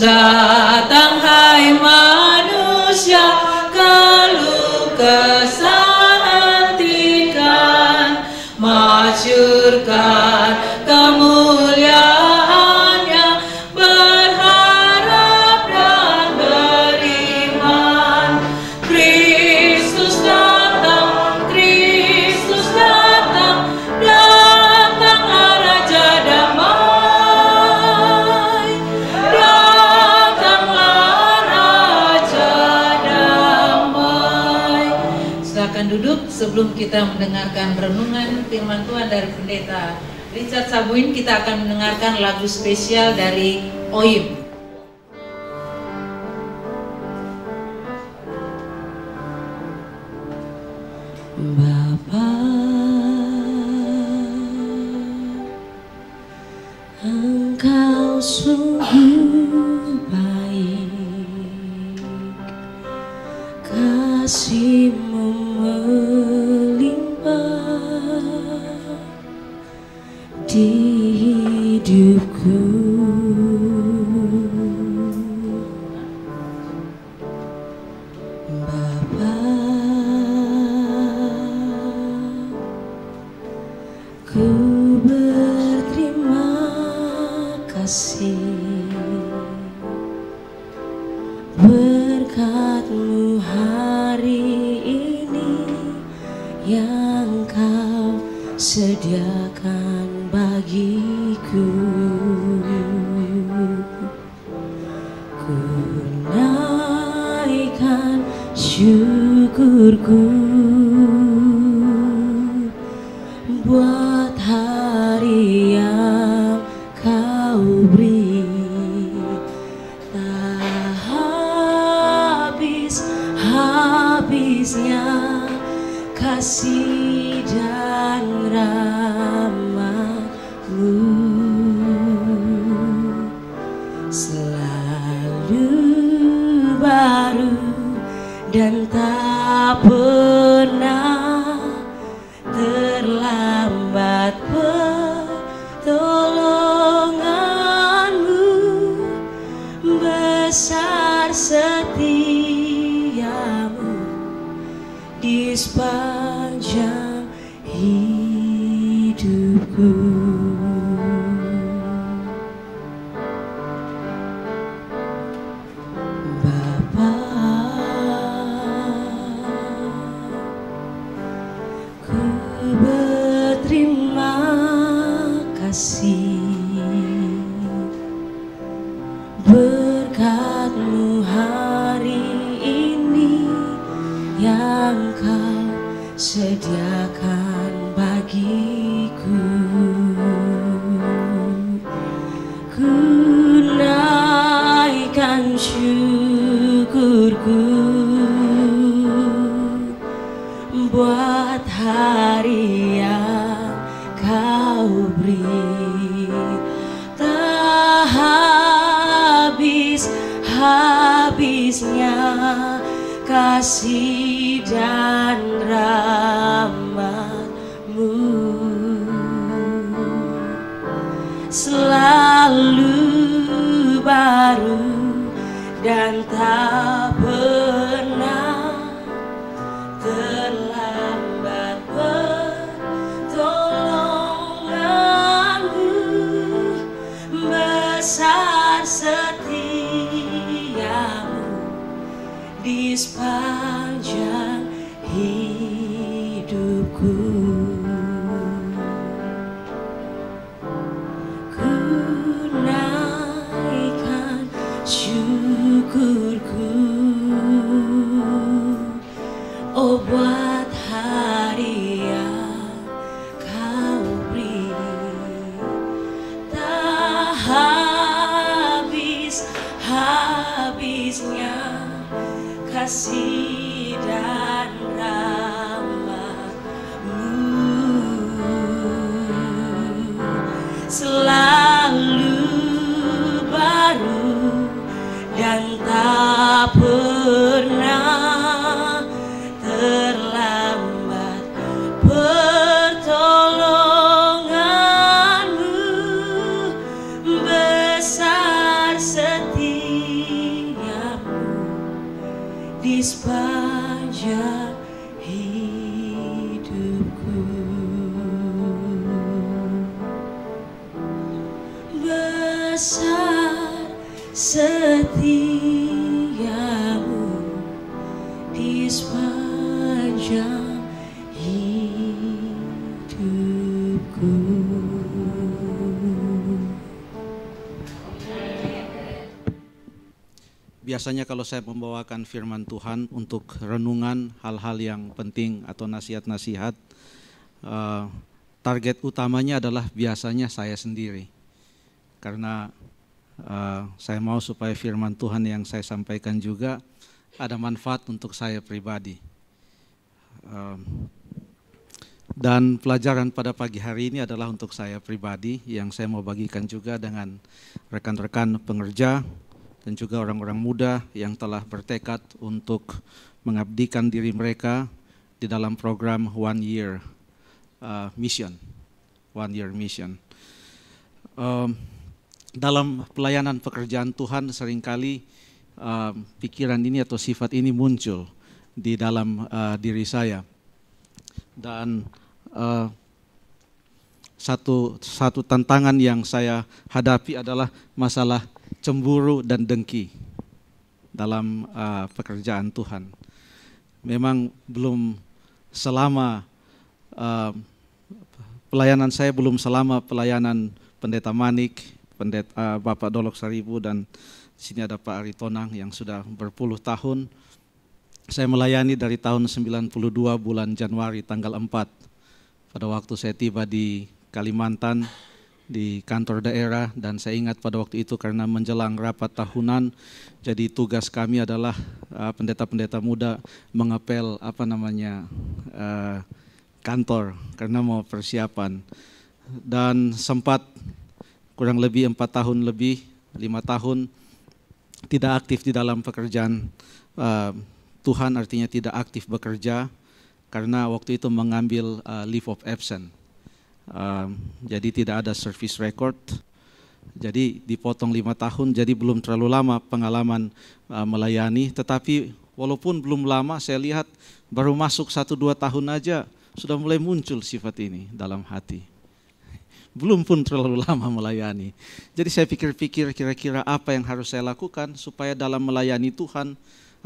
da kita mendengarkan renungan firman Tuhan dari pendeta Richard Sabuin kita akan mendengarkan lagu spesial dari Oim. Bapa Engkau sungguh kasih dan rahmatmu selalu baru dan tak pernah kasih dan rahmat biasanya kalau saya membawakan firman Tuhan untuk renungan hal-hal yang penting atau nasihat-nasihat, eh, target utamanya adalah biasanya saya sendiri. Karena eh, saya mau supaya firman Tuhan yang saya sampaikan juga ada manfaat untuk saya pribadi. Eh, dan pelajaran pada pagi hari ini adalah untuk saya pribadi yang saya mau bagikan juga dengan rekan-rekan pengerja, dan juga orang-orang muda yang telah bertekad untuk mengabdikan diri mereka di dalam program One Year uh, Mission. One Year Mission. Um, dalam pelayanan pekerjaan Tuhan seringkali um, pikiran ini atau sifat ini muncul di dalam uh, diri saya. Dan uh, satu satu tantangan yang saya hadapi adalah masalah cemburu dan dengki dalam uh, pekerjaan Tuhan. Memang belum selama uh, pelayanan saya belum selama pelayanan pendeta Manik, pendeta uh, Bapak Dolok Saribu dan sini ada Pak Aritonang yang sudah berpuluh tahun. Saya melayani dari tahun 92 bulan Januari tanggal 4. Pada waktu saya tiba di Kalimantan, di kantor daerah dan saya ingat pada waktu itu karena menjelang rapat tahunan jadi tugas kami adalah uh, pendeta-pendeta uh, muda mengapel apa namanya uh, kantor karena mau persiapan dan sempat kurang lebih empat tahun lebih lima tahun tidak aktif di dalam pekerjaan uh, Tuhan artinya tidak aktif bekerja karena waktu itu mengambil uh, leave of absence Um, jadi tidak ada service record. Jadi dipotong lima tahun, jadi belum terlalu lama pengalaman uh, melayani. Tetapi walaupun belum lama, saya lihat baru masuk satu dua tahun aja sudah mulai muncul sifat ini dalam hati. Belum pun terlalu lama melayani. Jadi saya pikir-pikir kira-kira apa yang harus saya lakukan supaya dalam melayani Tuhan,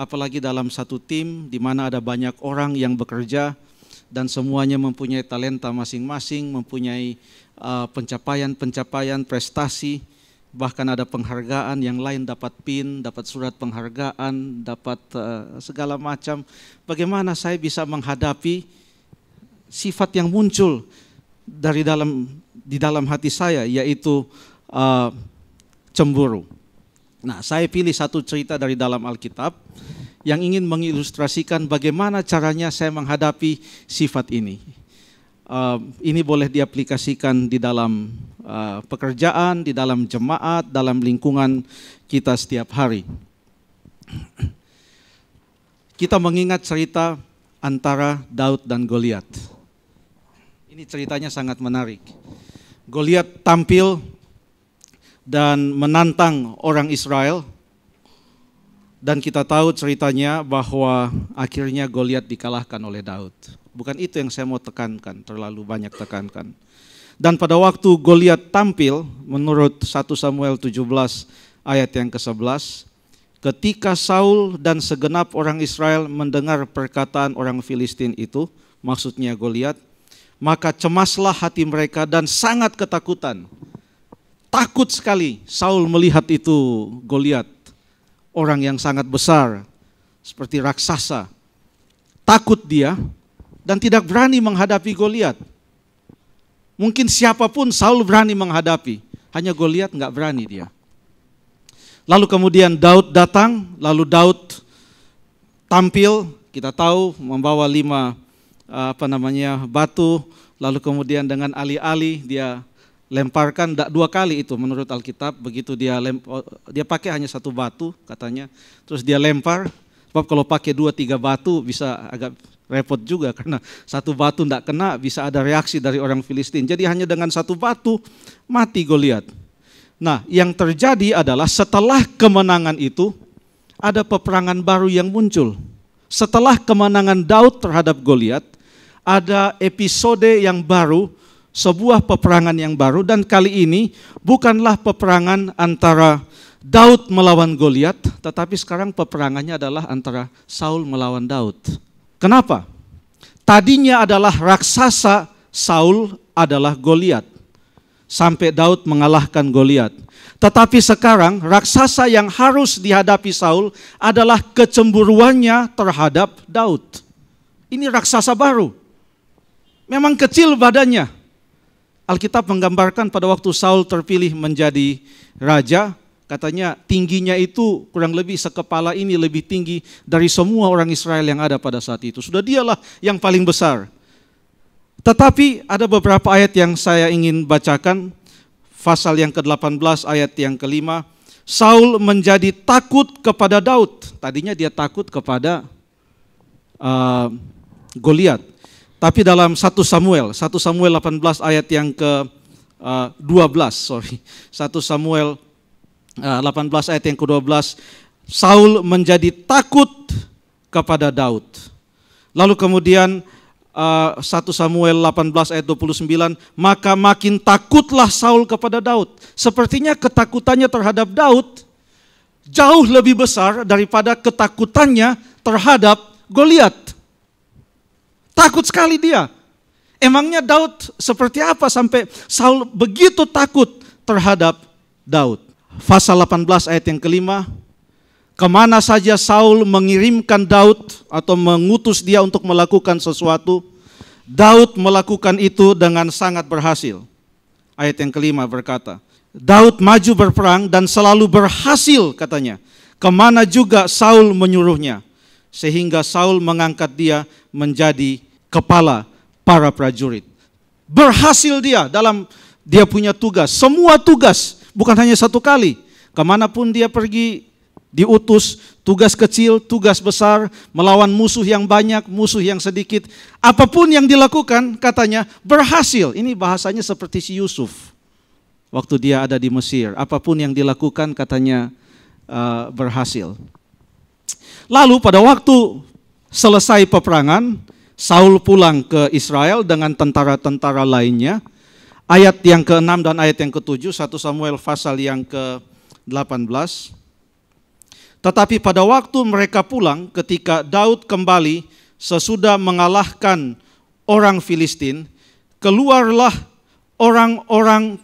apalagi dalam satu tim di mana ada banyak orang yang bekerja, dan semuanya mempunyai talenta masing-masing, mempunyai eh, pencapaian-pencapaian, uh, prestasi, bahkan ada penghargaan yang lain dapat pin, dapat surat penghargaan, dapat uh, segala macam. Bagaimana saya bisa menghadapi sifat yang muncul dari dalam di dalam hati saya yaitu uh, cemburu. Nah, saya pilih satu cerita dari dalam Alkitab yang ingin mengilustrasikan bagaimana caranya saya menghadapi sifat ini. Uh, ini boleh diaplikasikan di dalam uh, pekerjaan, di dalam jemaat, dalam lingkungan kita setiap hari. Kita mengingat cerita antara Daud dan Goliat. Ini ceritanya sangat menarik. Goliat tampil dan menantang orang Israel dan kita tahu ceritanya bahwa akhirnya Goliat dikalahkan oleh Daud. Bukan itu yang saya mau tekankan, terlalu banyak tekankan. Dan pada waktu Goliat tampil, menurut 1 Samuel 17 ayat yang ke-11, ketika Saul dan segenap orang Israel mendengar perkataan orang Filistin itu, maksudnya Goliat, maka cemaslah hati mereka dan sangat ketakutan. Takut sekali Saul melihat itu Goliat orang yang sangat besar, seperti raksasa. Takut dia dan tidak berani menghadapi Goliat. Mungkin siapapun Saul berani menghadapi, hanya Goliat nggak berani dia. Lalu kemudian Daud datang, lalu Daud tampil, kita tahu membawa lima eh, apa namanya batu, lalu kemudian dengan alih-alih dia lemparkan dua kali itu menurut Alkitab begitu dia lempar, oh, dia pakai hanya satu batu katanya terus dia lempar sebab kalau pakai dua tiga batu bisa agak repot juga karena satu batu tidak kena bisa ada reaksi dari orang Filistin jadi hanya dengan satu batu mati Goliat nah yang terjadi adalah setelah kemenangan itu ada peperangan baru yang muncul setelah kemenangan Daud terhadap Goliat ada episode yang baru sebuah peperangan yang baru dan kali ini bukanlah peperangan antara Daud melawan Goliat, tetapi sekarang peperangannya adalah antara Saul melawan Daud. Kenapa? Tadinya adalah raksasa Saul adalah Goliat. Sampai Daud mengalahkan Goliat. Tetapi sekarang raksasa yang harus dihadapi Saul adalah kecemburuannya terhadap Daud. Ini raksasa baru. Memang kecil badannya, Alkitab menggambarkan pada waktu Saul terpilih menjadi raja, katanya tingginya itu kurang lebih sekepala ini lebih tinggi dari semua orang Israel yang ada pada saat itu. Sudah dialah yang paling besar. Tetapi ada beberapa ayat yang saya ingin bacakan. Pasal yang ke-18 ayat yang kelima. Saul menjadi takut kepada Daud. Tadinya dia takut kepada uh, Goliat. Tapi dalam 1 Samuel, 1 Samuel 18 ayat yang ke 12, eh, sorry. 1 Samuel 18 eh, ayat yang ke-12, Saul menjadi takut kepada Daud. Lalu kemudian eh, satu 1 Samuel 18 ayat 29, maka makin takutlah Saul kepada Daud. Sepertinya ketakutannya terhadap Daud jauh lebih besar daripada ketakutannya terhadap Goliat. Takut sekali dia. Emangnya Daud seperti apa sampai Saul begitu takut terhadap Daud. Pasal 18 ayat yang kelima, kemana saja Saul mengirimkan Daud atau mengutus dia untuk melakukan sesuatu, Daud melakukan itu dengan sangat berhasil. Ayat yang kelima berkata, Daud maju berperang dan selalu berhasil katanya, kemana juga Saul menyuruhnya sehingga Saul mengangkat dia menjadi kepala para prajurit. Berhasil dia dalam dia punya tugas, semua tugas, bukan hanya satu kali. Kemanapun dia pergi, diutus, tugas kecil, tugas besar, melawan musuh yang banyak, musuh yang sedikit. Apapun yang dilakukan, katanya berhasil. Ini bahasanya seperti si Yusuf. Waktu dia ada di Mesir, apapun yang dilakukan, katanya uh, berhasil. Lalu pada waktu selesai peperangan, Saul pulang ke Israel dengan tentara-tentara lainnya. Ayat yang ke-6 dan ayat yang ke-7, 1 Samuel pasal yang ke-18. Tetapi pada waktu mereka pulang ketika Daud kembali sesudah mengalahkan orang Filistin, keluarlah orang-orang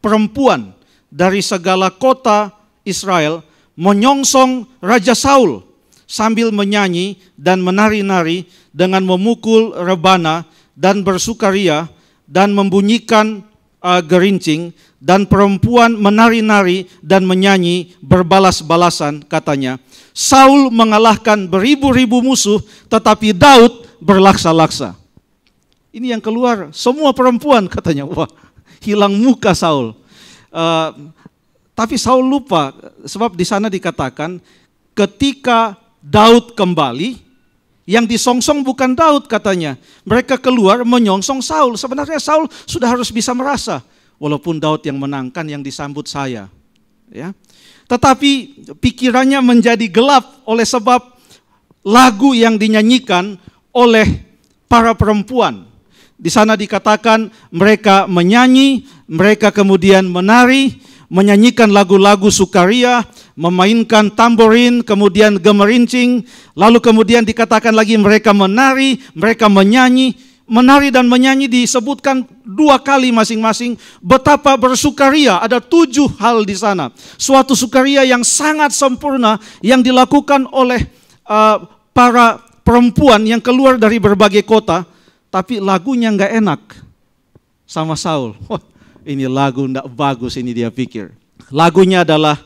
perempuan dari segala kota Israel menyongsong Raja Saul sambil menyanyi dan menari-nari dengan memukul rebana dan bersukaria dan membunyikan uh, gerincing dan perempuan menari-nari dan menyanyi berbalas-balasan katanya. Saul mengalahkan beribu-ribu musuh tetapi Daud berlaksa-laksa. Ini yang keluar semua perempuan katanya. Wah hilang muka Saul. Uh, tapi Saul lupa sebab di sana dikatakan ketika Daud kembali, yang disongsong bukan Daud katanya. Mereka keluar menyongsong Saul. Sebenarnya Saul sudah harus bisa merasa. Walaupun Daud yang menangkan yang disambut saya. Ya. Tetapi pikirannya menjadi gelap oleh sebab lagu yang dinyanyikan oleh para perempuan. Di sana dikatakan mereka menyanyi, mereka kemudian menari, menyanyikan lagu-lagu sukaria, memainkan tamborin, kemudian gemerincing, lalu kemudian dikatakan lagi mereka menari, mereka menyanyi, menari dan menyanyi disebutkan dua kali masing-masing betapa bersukaria ada tujuh hal di sana suatu sukaria yang sangat sempurna yang dilakukan oleh uh, para perempuan yang keluar dari berbagai kota tapi lagunya nggak enak sama Saul Wah, ini lagu ndak bagus ini dia pikir lagunya adalah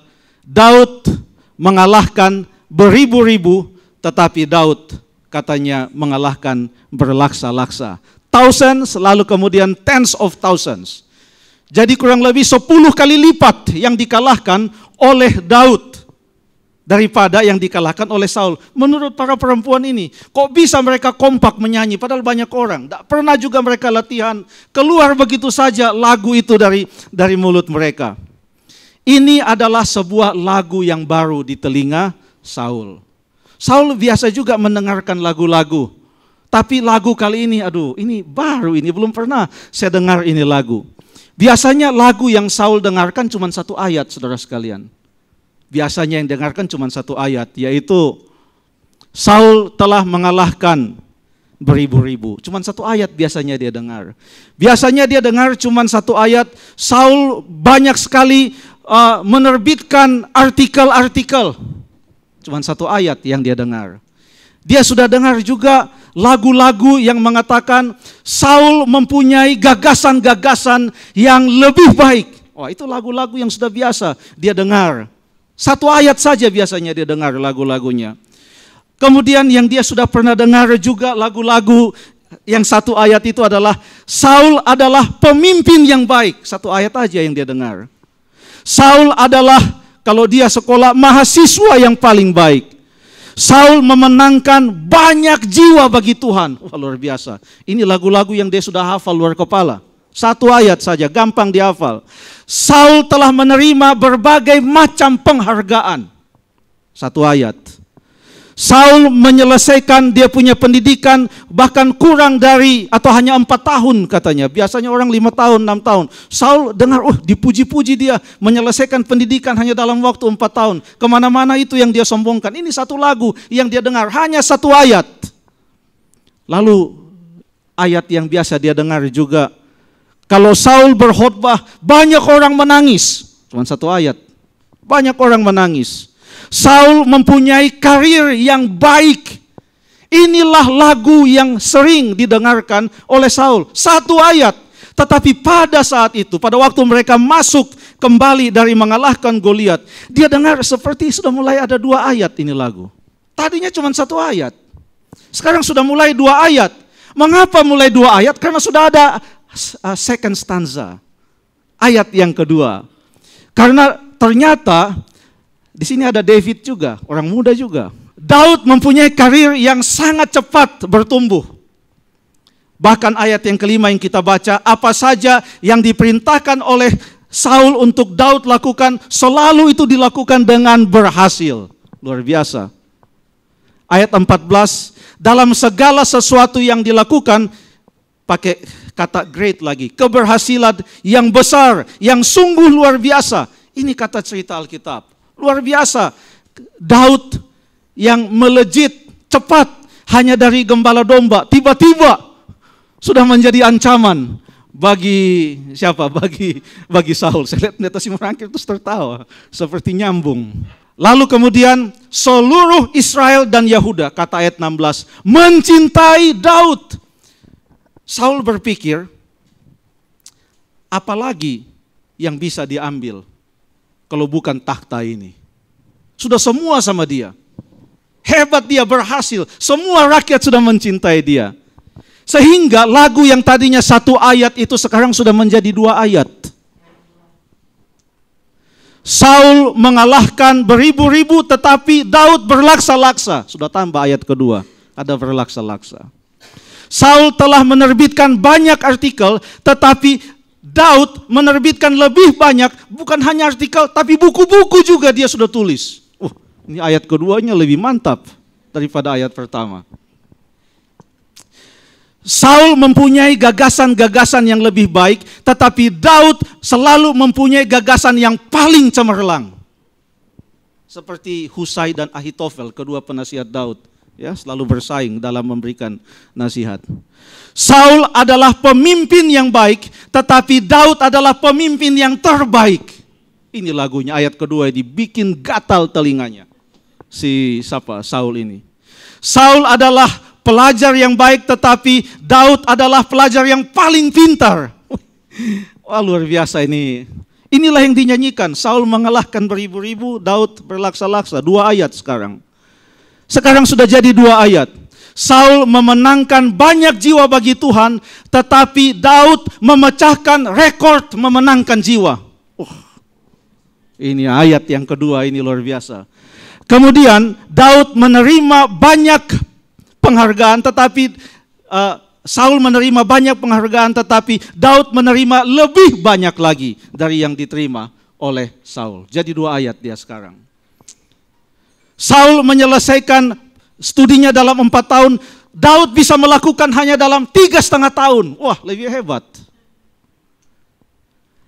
Daud mengalahkan beribu-ribu, tetapi Daud katanya mengalahkan berlaksa-laksa. Thousands, lalu kemudian tens of thousands. Jadi kurang lebih sepuluh kali lipat yang dikalahkan oleh Daud daripada yang dikalahkan oleh Saul. Menurut para perempuan ini, kok bisa mereka kompak menyanyi padahal banyak orang. Tidak pernah juga mereka latihan. Keluar begitu saja lagu itu dari dari mulut mereka. Ini adalah sebuah lagu yang baru di telinga Saul. Saul biasa juga mendengarkan lagu-lagu. Tapi lagu kali ini, aduh ini baru ini, belum pernah saya dengar ini lagu. Biasanya lagu yang Saul dengarkan cuma satu ayat, saudara sekalian. Biasanya yang dengarkan cuma satu ayat, yaitu Saul telah mengalahkan beribu-ribu. Cuma satu ayat biasanya dia dengar. Biasanya dia dengar cuma satu ayat, Saul banyak sekali uh, menerbitkan artikel-artikel. cuma satu ayat yang dia dengar. Dia sudah dengar juga lagu-lagu yang mengatakan Saul mempunyai gagasan-gagasan yang lebih baik. Wah, oh, itu lagu-lagu yang sudah biasa dia dengar. Satu ayat saja biasanya dia dengar lagu-lagunya. Kemudian yang dia sudah pernah dengar juga lagu-lagu yang satu ayat itu adalah Saul adalah pemimpin yang baik. Satu ayat aja yang dia dengar. Saul adalah kalau dia sekolah mahasiswa yang paling baik. Saul memenangkan banyak jiwa bagi Tuhan. Wah, luar biasa. Ini lagu-lagu yang dia sudah hafal luar kepala. Satu ayat saja, gampang dihafal. Saul telah menerima berbagai macam penghargaan. Satu ayat. Saul menyelesaikan dia punya pendidikan bahkan kurang dari atau hanya empat tahun katanya. Biasanya orang lima tahun, enam tahun. Saul dengar, oh dipuji-puji dia menyelesaikan pendidikan hanya dalam waktu empat tahun. Kemana-mana itu yang dia sombongkan. Ini satu lagu yang dia dengar, hanya satu ayat. Lalu ayat yang biasa dia dengar juga. Kalau Saul berkhotbah, banyak orang menangis. Cuma satu ayat. Banyak orang menangis. Saul mempunyai karir yang baik. Inilah lagu yang sering didengarkan oleh Saul. Satu ayat. Tetapi pada saat itu, pada waktu mereka masuk kembali dari mengalahkan Goliat, dia dengar seperti sudah mulai ada dua ayat ini lagu. Tadinya cuma satu ayat. Sekarang sudah mulai dua ayat. Mengapa mulai dua ayat? Karena sudah ada uh, second stanza. Ayat yang kedua. Karena ternyata di sini ada David juga, orang muda juga. Daud mempunyai karir yang sangat cepat bertumbuh. Bahkan ayat yang kelima yang kita baca, apa saja yang diperintahkan oleh Saul untuk Daud lakukan, selalu itu dilakukan dengan berhasil. Luar biasa. Ayat 14, dalam segala sesuatu yang dilakukan, pakai kata great lagi, keberhasilan yang besar, yang sungguh luar biasa. Ini kata cerita Alkitab. Luar biasa. Daud yang melejit cepat hanya dari gembala domba, tiba-tiba sudah menjadi ancaman bagi siapa? Bagi bagi Saul. Saya lihat pendeta si merangkir terus tertawa, seperti nyambung. Lalu kemudian seluruh Israel dan Yahuda, kata ayat 16, mencintai Daud. Saul berpikir, apalagi yang bisa diambil kalau bukan tahta ini. Sudah semua sama dia. Hebat dia berhasil. Semua rakyat sudah mencintai dia. Sehingga lagu yang tadinya satu ayat itu sekarang sudah menjadi dua ayat. Saul mengalahkan beribu-ribu tetapi Daud berlaksa-laksa. Sudah tambah ayat kedua. Ada berlaksa-laksa. Saul telah menerbitkan banyak artikel tetapi Daud menerbitkan lebih banyak, bukan hanya artikel, tapi buku-buku juga dia sudah tulis. uh, ini ayat keduanya lebih mantap daripada ayat pertama. Saul mempunyai gagasan-gagasan yang lebih baik, tetapi Daud selalu mempunyai gagasan yang paling cemerlang. Seperti Husai dan Ahitofel, kedua penasihat Daud ya selalu bersaing dalam memberikan nasihat. Saul adalah pemimpin yang baik, tetapi Daud adalah pemimpin yang terbaik. Ini lagunya ayat kedua dibikin gatal telinganya si siapa Saul ini. Saul adalah pelajar yang baik tetapi Daud adalah pelajar yang paling pintar. Wah luar biasa ini. Inilah yang dinyanyikan. Saul mengalahkan beribu-ribu, Daud berlaksa-laksa. Dua ayat sekarang. Sekarang sudah jadi dua ayat. Saul memenangkan banyak jiwa bagi Tuhan, tetapi Daud memecahkan rekor memenangkan jiwa. Oh, ini ayat yang kedua ini luar biasa. Kemudian Daud menerima banyak penghargaan, tetapi uh, Saul menerima banyak penghargaan, tetapi Daud menerima lebih banyak lagi dari yang diterima oleh Saul. Jadi dua ayat dia sekarang. Saul menyelesaikan studinya dalam empat tahun, Daud bisa melakukan hanya dalam tiga setengah tahun. Wah, lebih hebat.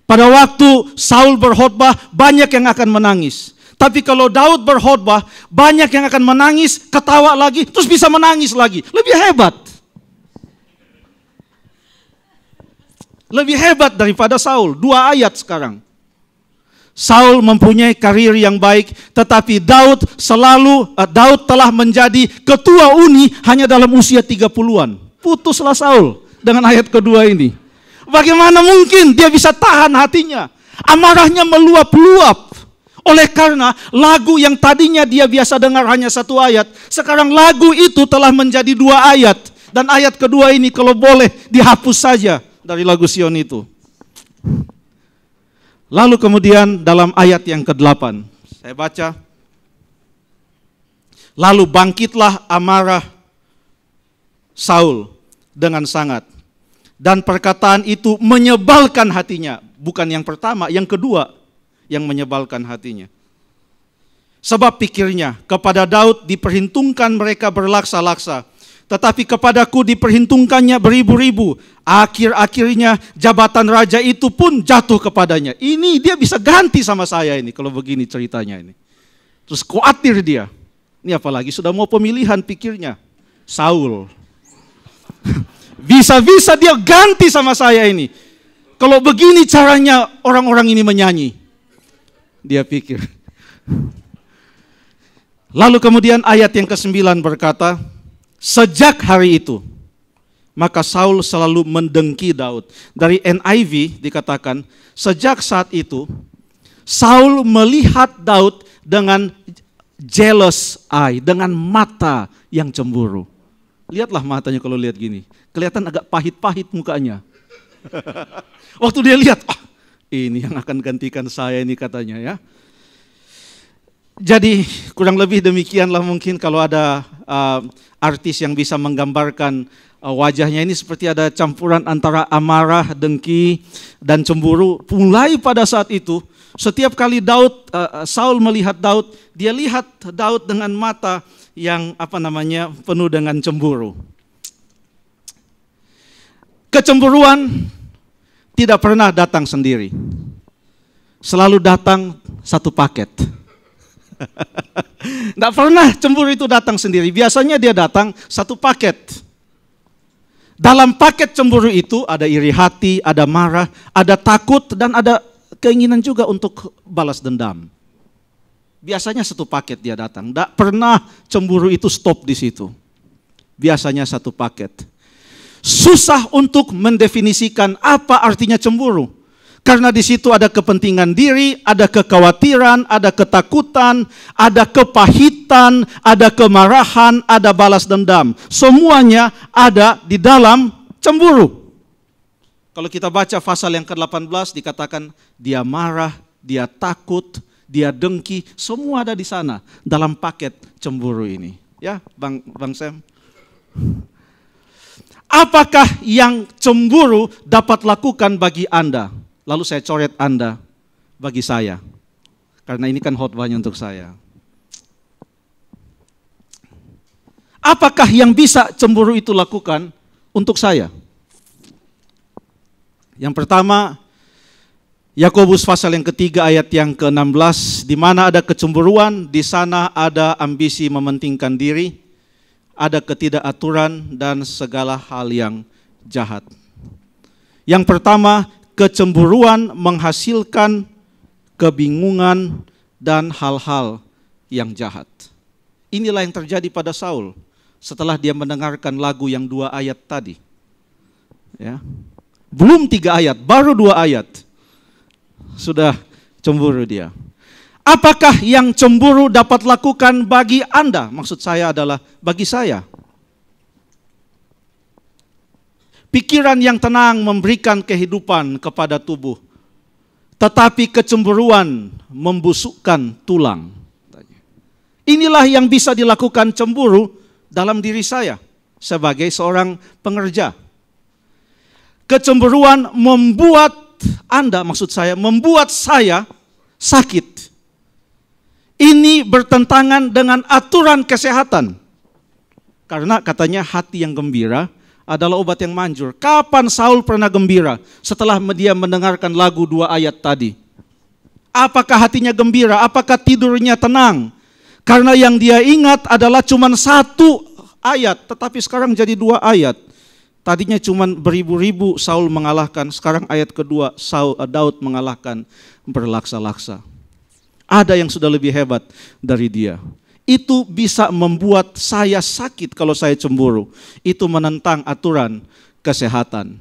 Pada waktu Saul berkhotbah, banyak yang akan menangis. Tapi kalau Daud berkhotbah, banyak yang akan menangis, ketawa lagi, terus bisa menangis lagi. Lebih hebat. Lebih hebat daripada Saul. Dua ayat sekarang. Saul mempunyai karir yang baik, tetapi Daud selalu eh, Daud telah menjadi ketua Uni hanya dalam usia 30-an. Putuslah Saul dengan ayat kedua ini. Bagaimana mungkin dia bisa tahan hatinya? Amarahnya meluap-luap. Oleh karena lagu yang tadinya dia biasa dengar hanya satu ayat, sekarang lagu itu telah menjadi dua ayat. Dan ayat kedua ini kalau boleh dihapus saja dari lagu Sion itu. Lalu kemudian dalam ayat yang ke-8, saya baca, Lalu bangkitlah amarah Saul dengan sangat. Dan perkataan itu menyebalkan hatinya. Bukan yang pertama, yang kedua yang menyebalkan hatinya. Sebab pikirnya kepada Daud diperhitungkan mereka berlaksa-laksa tetapi kepadaku diperhitungkannya beribu-ribu. Akhir-akhirnya jabatan raja itu pun jatuh kepadanya. Ini dia bisa ganti sama saya ini kalau begini ceritanya ini. Terus khawatir dia. Ini apalagi sudah mau pemilihan pikirnya. Saul. Bisa-bisa dia ganti sama saya ini. Kalau begini caranya orang-orang ini menyanyi. Dia pikir. Lalu kemudian ayat yang ke-9 berkata, Sejak hari itu, maka Saul selalu mendengki Daud. Dari NIV dikatakan, sejak saat itu Saul melihat Daud dengan jealous eye, dengan mata yang cemburu. Lihatlah matanya kalau lihat gini. Kelihatan agak pahit-pahit mukanya. Waktu dia lihat, oh, ini yang akan gantikan saya ini katanya ya. Jadi kurang lebih demikianlah mungkin kalau ada uh, artis yang bisa menggambarkan uh, wajahnya ini seperti ada campuran antara amarah, dengki, dan cemburu. Mulai pada saat itu, setiap kali Daud, uh, Saul melihat Daud, dia lihat Daud dengan mata yang apa namanya penuh dengan cemburu. Kecemburuan tidak pernah datang sendiri. Selalu datang satu paket. Tidak pernah cemburu itu datang sendiri. Biasanya dia datang satu paket. Dalam paket cemburu itu ada iri hati, ada marah, ada takut, dan ada keinginan juga untuk balas dendam. Biasanya satu paket dia datang. Tidak pernah cemburu itu stop di situ. Biasanya satu paket. Susah untuk mendefinisikan apa artinya cemburu. Karena di situ ada kepentingan diri, ada kekhawatiran, ada ketakutan, ada kepahitan, ada kemarahan, ada balas dendam. Semuanya ada di dalam cemburu. Kalau kita baca pasal yang ke-18 dikatakan dia marah, dia takut, dia dengki, semua ada di sana dalam paket cemburu ini. Ya, Bang Bang Sam. Apakah yang cemburu dapat lakukan bagi Anda? lalu saya coret Anda bagi saya. Karena ini kan khotbahnya untuk saya. Apakah yang bisa cemburu itu lakukan untuk saya? Yang pertama, Yakobus pasal yang ketiga ayat yang ke-16, di mana ada kecemburuan, di sana ada ambisi mementingkan diri, ada ketidakaturan dan segala hal yang jahat. Yang pertama, kecemburuan menghasilkan kebingungan dan hal-hal yang jahat. Inilah yang terjadi pada Saul setelah dia mendengarkan lagu yang dua ayat tadi. Ya. Belum tiga ayat, baru dua ayat. Sudah cemburu dia. Apakah yang cemburu dapat lakukan bagi Anda? Maksud saya adalah bagi saya Pikiran yang tenang memberikan kehidupan kepada tubuh, tetapi kecemburuan membusukkan tulang. Inilah yang bisa dilakukan cemburu dalam diri saya sebagai seorang pengerja. Kecemburuan membuat Anda, maksud saya, membuat saya sakit. Ini bertentangan dengan aturan kesehatan. Karena katanya hati yang gembira adalah obat yang manjur. Kapan Saul pernah gembira setelah dia mendengarkan lagu dua ayat tadi? Apakah hatinya gembira? Apakah tidurnya tenang? Karena yang dia ingat adalah cuma satu ayat, tetapi sekarang jadi dua ayat. Tadinya cuma beribu-ribu Saul mengalahkan, sekarang ayat kedua Saul eh, Daud mengalahkan berlaksa-laksa. Ada yang sudah lebih hebat dari dia itu bisa membuat saya sakit kalau saya cemburu. Itu menentang aturan kesehatan.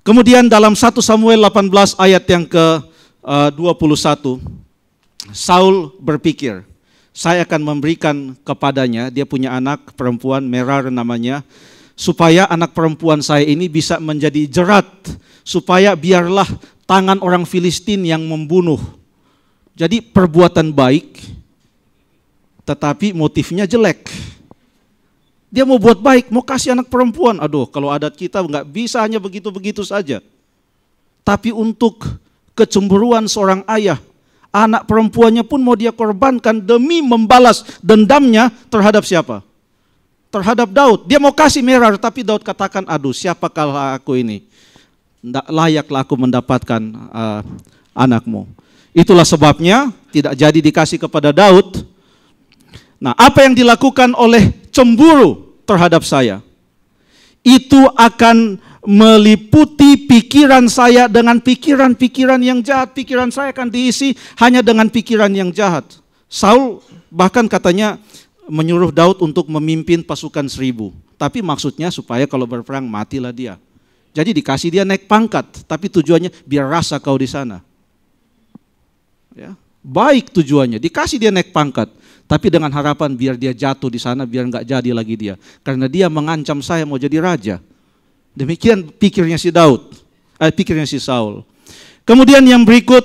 Kemudian dalam 1 Samuel 18 ayat yang ke-21, eh, Saul berpikir, saya akan memberikan kepadanya, dia punya anak perempuan, Merar namanya, supaya anak perempuan saya ini bisa menjadi jerat, supaya biarlah tangan orang Filistin yang membunuh. Jadi perbuatan baik tetapi motifnya jelek. Dia mau buat baik, mau kasih anak perempuan. Aduh, kalau adat kita nggak bisa hanya begitu-begitu saja. Tapi untuk kecemburuan seorang ayah, anak perempuannya pun mau dia korbankan demi membalas dendamnya terhadap siapa? Terhadap Daud. Dia mau kasih merah, tapi Daud katakan, aduh siapa kalah aku ini? Tidak layaklah aku mendapatkan uh, anakmu. Itulah sebabnya tidak jadi dikasih kepada Daud, Nah, apa yang dilakukan oleh cemburu terhadap saya itu akan meliputi pikiran saya dengan pikiran-pikiran yang jahat. Pikiran saya akan diisi hanya dengan pikiran yang jahat. Saul bahkan katanya menyuruh Daud untuk memimpin pasukan seribu. Tapi maksudnya supaya kalau berperang matilah dia. Jadi dikasih dia naik pangkat, tapi tujuannya biar rasa kau di sana. Ya, baik tujuannya, dikasih dia naik pangkat. Tapi dengan harapan biar dia jatuh di sana, biar nggak jadi lagi dia. Karena dia mengancam saya mau jadi raja. Demikian pikirnya si Daud, eh, pikirnya si Saul. Kemudian yang berikut,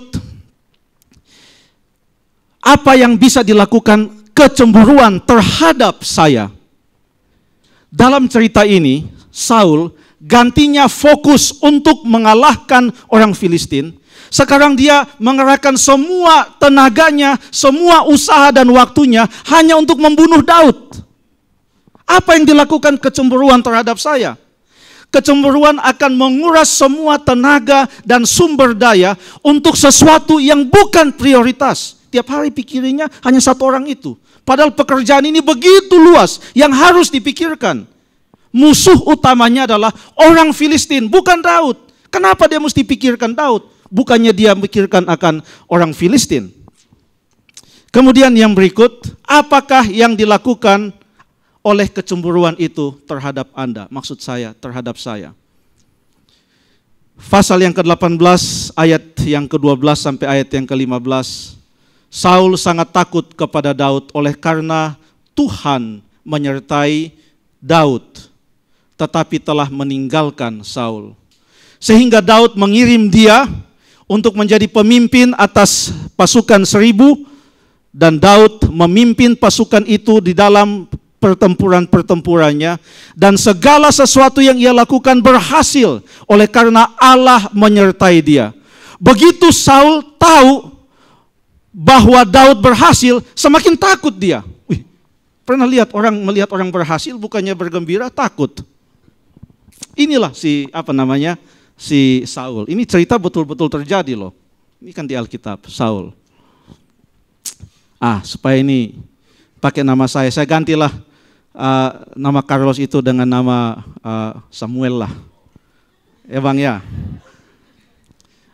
apa yang bisa dilakukan kecemburuan terhadap saya? Dalam cerita ini, Saul gantinya fokus untuk mengalahkan orang Filistin, sekarang dia mengerahkan semua tenaganya, semua usaha dan waktunya hanya untuk membunuh Daud. Apa yang dilakukan kecemburuan terhadap saya? Kecemburuan akan menguras semua tenaga dan sumber daya untuk sesuatu yang bukan prioritas. Tiap hari pikirinya hanya satu orang itu. Padahal pekerjaan ini begitu luas yang harus dipikirkan. Musuh utamanya adalah orang Filistin, bukan Daud. Kenapa dia mesti pikirkan Daud? Bukannya dia memikirkan akan orang Filistin. Kemudian yang berikut, apakah yang dilakukan oleh kecemburuan itu terhadap Anda? Maksud saya, terhadap saya. Pasal yang ke-18, ayat yang ke-12 sampai ayat yang ke-15. Saul sangat takut kepada Daud oleh karena Tuhan menyertai Daud, tetapi telah meninggalkan Saul. Sehingga Daud mengirim dia untuk menjadi pemimpin atas pasukan seribu dan Daud memimpin pasukan itu di dalam pertempuran-pertempurannya dan segala sesuatu yang ia lakukan berhasil oleh karena Allah menyertai dia. Begitu Saul tahu bahwa Daud berhasil, semakin takut dia. Wih, pernah lihat orang melihat orang berhasil bukannya bergembira, takut. Inilah si apa namanya? si Saul. Ini cerita betul-betul terjadi loh. Ini kan di Alkitab, Saul. Ah, supaya ini pakai nama saya, saya gantilah uh, nama Carlos itu dengan nama uh, Samuel lah. Ya bang ya.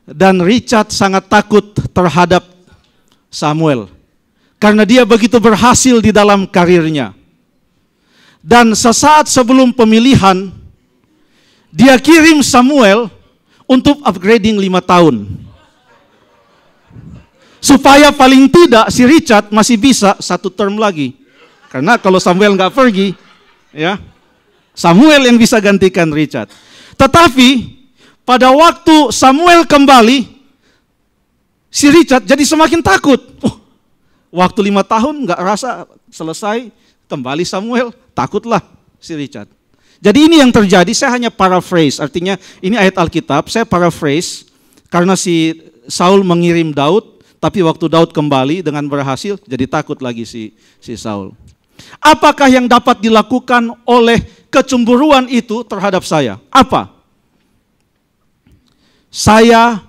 Dan Richard sangat takut terhadap Samuel. Karena dia begitu berhasil di dalam karirnya. Dan sesaat sebelum pemilihan, dia kirim Samuel untuk upgrading lima tahun. Supaya paling tidak si Richard masih bisa satu term lagi. Karena kalau Samuel nggak pergi, ya Samuel yang bisa gantikan Richard. Tetapi pada waktu Samuel kembali, si Richard jadi semakin takut. Oh, waktu lima tahun nggak rasa selesai, kembali Samuel, takutlah si Richard. Jadi ini yang terjadi, saya hanya paraphrase, artinya ini ayat Alkitab, saya paraphrase karena si Saul mengirim Daud, tapi waktu Daud kembali dengan berhasil, jadi takut lagi si, si Saul. Apakah yang dapat dilakukan oleh kecemburuan itu terhadap saya? Apa? Saya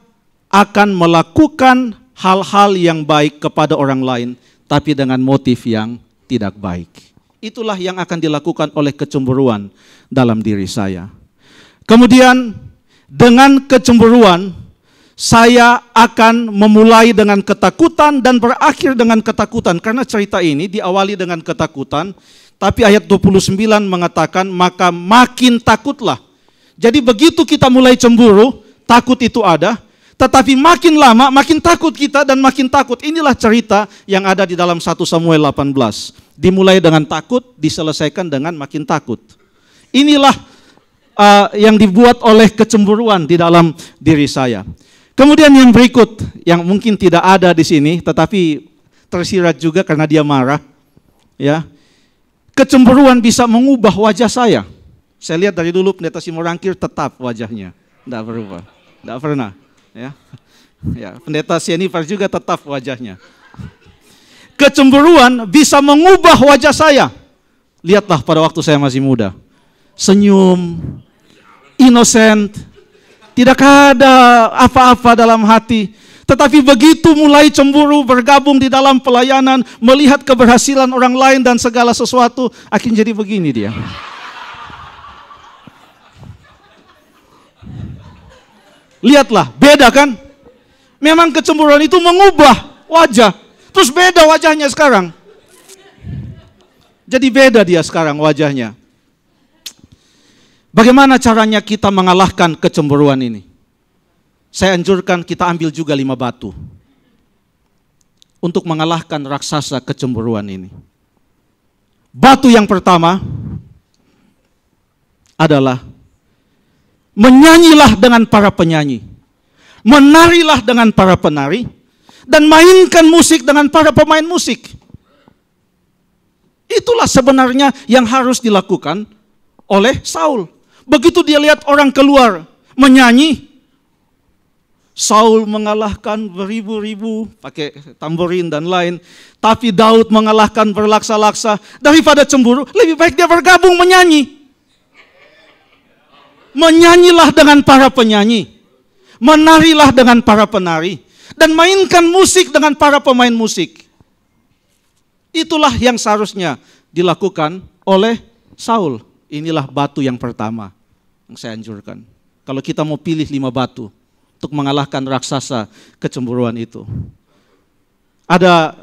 akan melakukan hal-hal yang baik kepada orang lain, tapi dengan motif yang tidak baik itulah yang akan dilakukan oleh kecemburuan dalam diri saya. Kemudian dengan kecemburuan saya akan memulai dengan ketakutan dan berakhir dengan ketakutan karena cerita ini diawali dengan ketakutan tapi ayat 29 mengatakan maka makin takutlah. Jadi begitu kita mulai cemburu, takut itu ada, tetapi makin lama makin takut kita dan makin takut. Inilah cerita yang ada di dalam 1 Samuel 18. Dimulai dengan takut, diselesaikan dengan makin takut. Inilah uh, yang dibuat oleh kecemburuan di dalam diri saya. Kemudian yang berikut yang mungkin tidak ada di sini tetapi tersirat juga karena dia marah. Ya. Kecemburuan bisa mengubah wajah saya. Saya lihat dari dulu pendeta Simorangkir tetap wajahnya. Tidak berubah. Tidak pernah. Ya, ya pendeta Sienifar juga tetap wajahnya. Kecemburuan bisa mengubah wajah saya. Lihatlah pada waktu saya masih muda. Senyum, innocent, tidak ada apa-apa dalam hati. Tetapi begitu mulai cemburu, bergabung di dalam pelayanan, melihat keberhasilan orang lain dan segala sesuatu, akhirnya jadi begini dia. Lihatlah, beda kan? Memang kecemburuan itu mengubah wajah. Terus beda wajahnya sekarang. Jadi beda dia sekarang wajahnya. Bagaimana caranya kita mengalahkan kecemburuan ini? Saya anjurkan kita ambil juga lima batu. Untuk mengalahkan raksasa kecemburuan ini. Batu yang pertama adalah menyanyilah dengan para penyanyi, menarilah dengan para penari, dan mainkan musik dengan para pemain musik. Itulah sebenarnya yang harus dilakukan oleh Saul. Begitu dia lihat orang keluar menyanyi, Saul mengalahkan beribu-ribu pakai tamborin dan lain, tapi Daud mengalahkan berlaksa-laksa. Daripada cemburu, lebih baik dia bergabung menyanyi menyanyilah dengan para penyanyi, menarilah dengan para penari, dan mainkan musik dengan para pemain musik. Itulah yang seharusnya dilakukan oleh Saul. Inilah batu yang pertama yang saya anjurkan. Kalau kita mau pilih lima batu untuk mengalahkan raksasa kecemburuan itu. Ada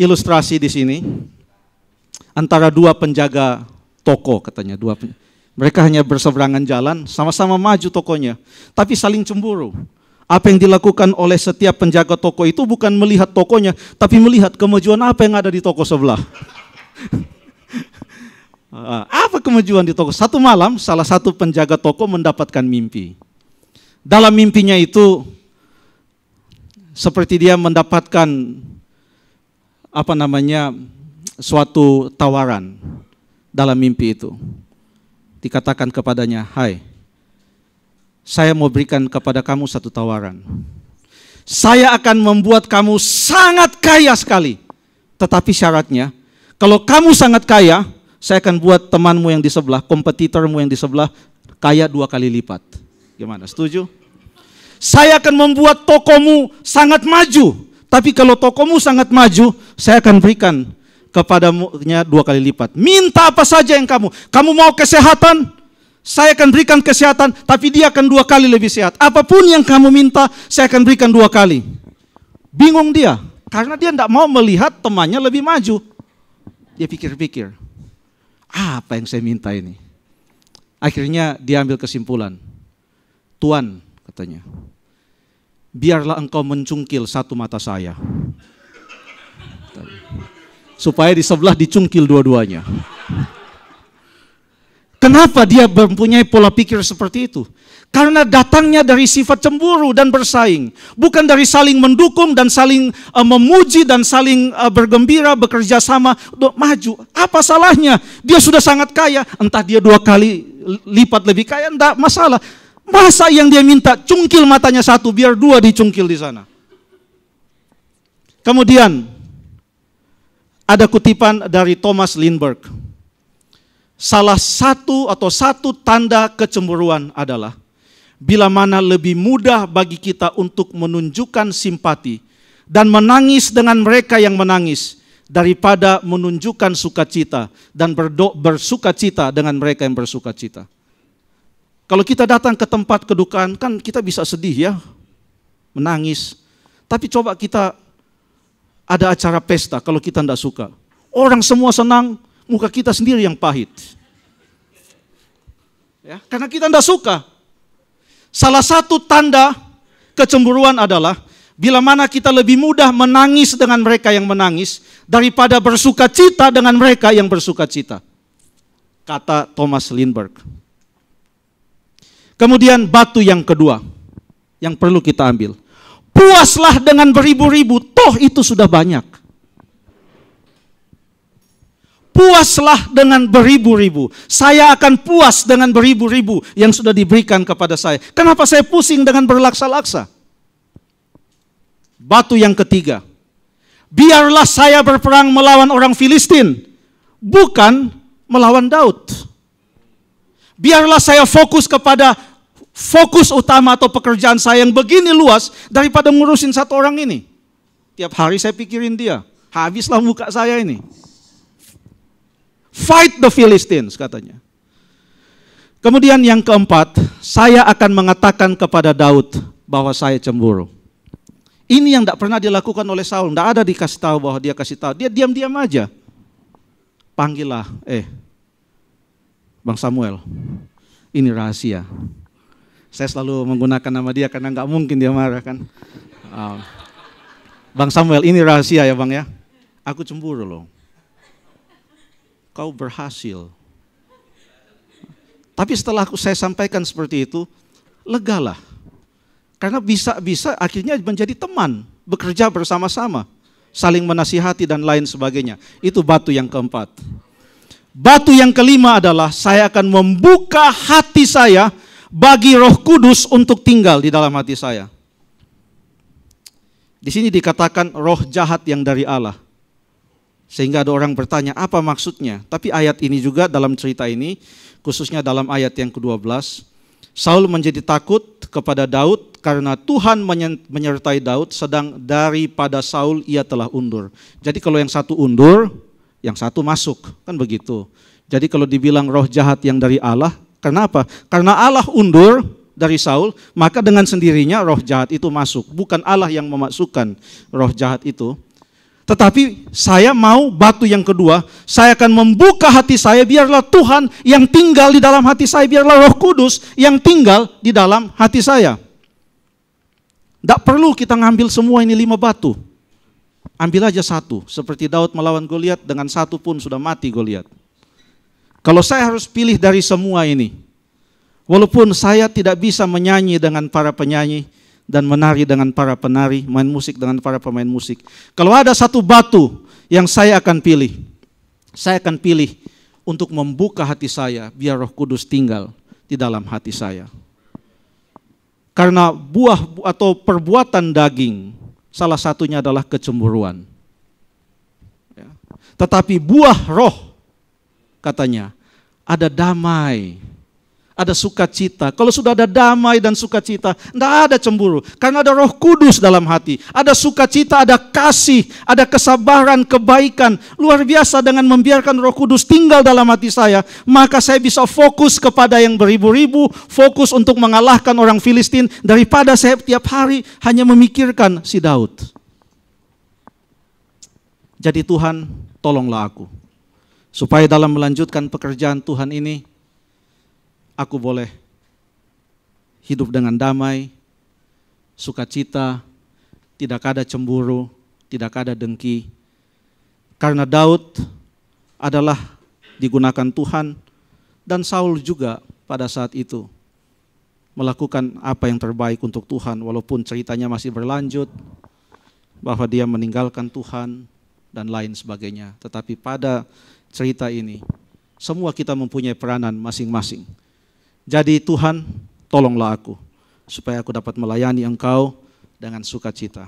ilustrasi di sini antara dua penjaga toko katanya dua penjaga mereka hanya berseberangan jalan, sama-sama maju tokonya, tapi saling cemburu. Apa yang dilakukan oleh setiap penjaga toko itu bukan melihat tokonya, tapi melihat kemajuan apa yang ada di toko sebelah. Ah, apa kemajuan di toko? Satu malam salah satu penjaga toko mendapatkan mimpi. Dalam mimpinya itu seperti dia mendapatkan apa namanya suatu tawaran dalam mimpi itu dikatakan kepadanya, "Hai, saya mau berikan kepada kamu satu tawaran. Saya akan membuat kamu sangat kaya sekali, tetapi syaratnya, kalau kamu sangat kaya, saya akan buat temanmu yang di sebelah, kompetitormu yang di sebelah, kaya dua kali lipat." Gimana? Setuju? Saya akan membuat tokomu sangat maju, tapi kalau tokomu sangat maju, saya akan berikan kepadanya dua kali lipat. Minta apa saja yang kamu. Kamu mau kesehatan? Saya akan berikan kesehatan, tapi dia akan dua kali lebih sehat. Apapun yang kamu minta, saya akan berikan dua kali. Bingung dia, karena dia tidak mau melihat temannya lebih maju. Dia pikir-pikir, apa yang saya minta ini? Akhirnya dia ambil kesimpulan. Tuan, katanya, biarlah engkau mencungkil satu mata saya supaya di sebelah dicungkil dua-duanya. Kenapa dia mempunyai pola pikir seperti itu? Karena datangnya dari sifat cemburu dan bersaing, bukan dari saling mendukung dan saling uh, memuji dan saling uh, bergembira bekerja sama untuk maju. Apa salahnya? Dia sudah sangat kaya, entah dia dua kali lipat lebih kaya, enggak masalah. Masa yang dia minta cungkil matanya satu biar dua dicungkil di sana. Kemudian ada kutipan dari Thomas Lindbergh. Salah satu atau satu tanda kecemburuan adalah bila mana lebih mudah bagi kita untuk menunjukkan simpati dan menangis dengan mereka yang menangis daripada menunjukkan sukacita dan bersukacita dengan mereka yang bersukacita. Kalau kita datang ke tempat kedukaan kan kita bisa sedih ya, menangis. Tapi coba kita ada acara pesta kalau kita tidak suka. Orang semua senang, muka kita sendiri yang pahit. Ya, karena kita tidak suka. Salah satu tanda kecemburuan adalah bila mana kita lebih mudah menangis dengan mereka yang menangis daripada bersuka cita dengan mereka yang bersuka cita. Kata Thomas Lindbergh. Kemudian batu yang kedua yang perlu kita ambil. Puaslah dengan beribu-ribu, toh itu sudah banyak. Puaslah dengan beribu-ribu. Saya akan puas dengan beribu-ribu yang sudah diberikan kepada saya. Kenapa saya pusing dengan berlaksa-laksa? Batu yang ketiga. Biarlah saya berperang melawan orang Filistin, bukan melawan Daud. Biarlah saya fokus kepada fokus utama atau pekerjaan saya yang begini luas daripada ngurusin satu orang ini. Tiap hari saya pikirin dia. Habislah muka saya ini. Fight the Philistines katanya. Kemudian yang keempat, saya akan mengatakan kepada Daud bahwa saya cemburu. Ini yang tidak pernah dilakukan oleh Saul. Tidak ada dikasih tahu bahwa dia kasih tahu. Dia diam-diam aja. Panggillah, eh, Bang Samuel, ini rahasia. Saya selalu menggunakan nama dia karena nggak mungkin dia marah kan. Um, bang Samuel, ini rahasia ya bang ya. Aku cemburu loh. Kau berhasil. Tapi setelah aku saya sampaikan seperti itu, legalah. Karena bisa-bisa akhirnya menjadi teman, bekerja bersama-sama, saling menasihati dan lain sebagainya. Itu batu yang keempat. Batu yang kelima adalah saya akan membuka hati saya bagi Roh Kudus untuk tinggal di dalam hati saya. Di sini dikatakan roh jahat yang dari Allah. Sehingga ada orang bertanya, apa maksudnya? Tapi ayat ini juga dalam cerita ini, khususnya dalam ayat yang ke-12, Saul menjadi takut kepada Daud karena Tuhan menyertai Daud sedang daripada Saul ia telah undur. Jadi kalau yang satu undur, yang satu masuk, kan begitu. Jadi kalau dibilang roh jahat yang dari Allah, Kenapa? Karena Allah undur dari Saul, maka dengan sendirinya roh jahat itu masuk. Bukan Allah yang memasukkan roh jahat itu. Tetapi saya mau batu yang kedua, saya akan membuka hati saya, biarlah Tuhan yang tinggal di dalam hati saya, biarlah roh kudus yang tinggal di dalam hati saya. Tidak perlu kita ngambil semua ini lima batu. Ambil aja satu, seperti Daud melawan Goliat dengan satu pun sudah mati Goliat. Kalau saya harus pilih dari semua ini, walaupun saya tidak bisa menyanyi dengan para penyanyi dan menari dengan para penari, main musik dengan para pemain musik. Kalau ada satu batu yang saya akan pilih, saya akan pilih untuk membuka hati saya biar Roh Kudus tinggal di dalam hati saya. Karena buah atau perbuatan daging salah satunya adalah kecemburuan. Ya. Tetapi buah roh katanya. Ada damai, ada sukacita. Kalau sudah ada damai dan sukacita, tidak ada cemburu. Karena ada roh kudus dalam hati. Ada sukacita, ada kasih, ada kesabaran, kebaikan. Luar biasa dengan membiarkan roh kudus tinggal dalam hati saya. Maka saya bisa fokus kepada yang beribu-ribu. Fokus untuk mengalahkan orang Filistin. Daripada saya tiap hari hanya memikirkan si Daud. Jadi Tuhan, tolonglah aku. Supaya dalam melanjutkan pekerjaan Tuhan ini, aku boleh hidup dengan damai, sukacita, tidak ada cemburu, tidak ada dengki. Karena Daud adalah digunakan Tuhan dan Saul juga pada saat itu melakukan apa yang terbaik untuk Tuhan walaupun ceritanya masih berlanjut bahwa dia meninggalkan Tuhan dan lain sebagainya. Tetapi pada cerita ini. Semua kita mempunyai peranan masing-masing. Jadi Tuhan, tolonglah aku supaya aku dapat melayani Engkau dengan sukacita.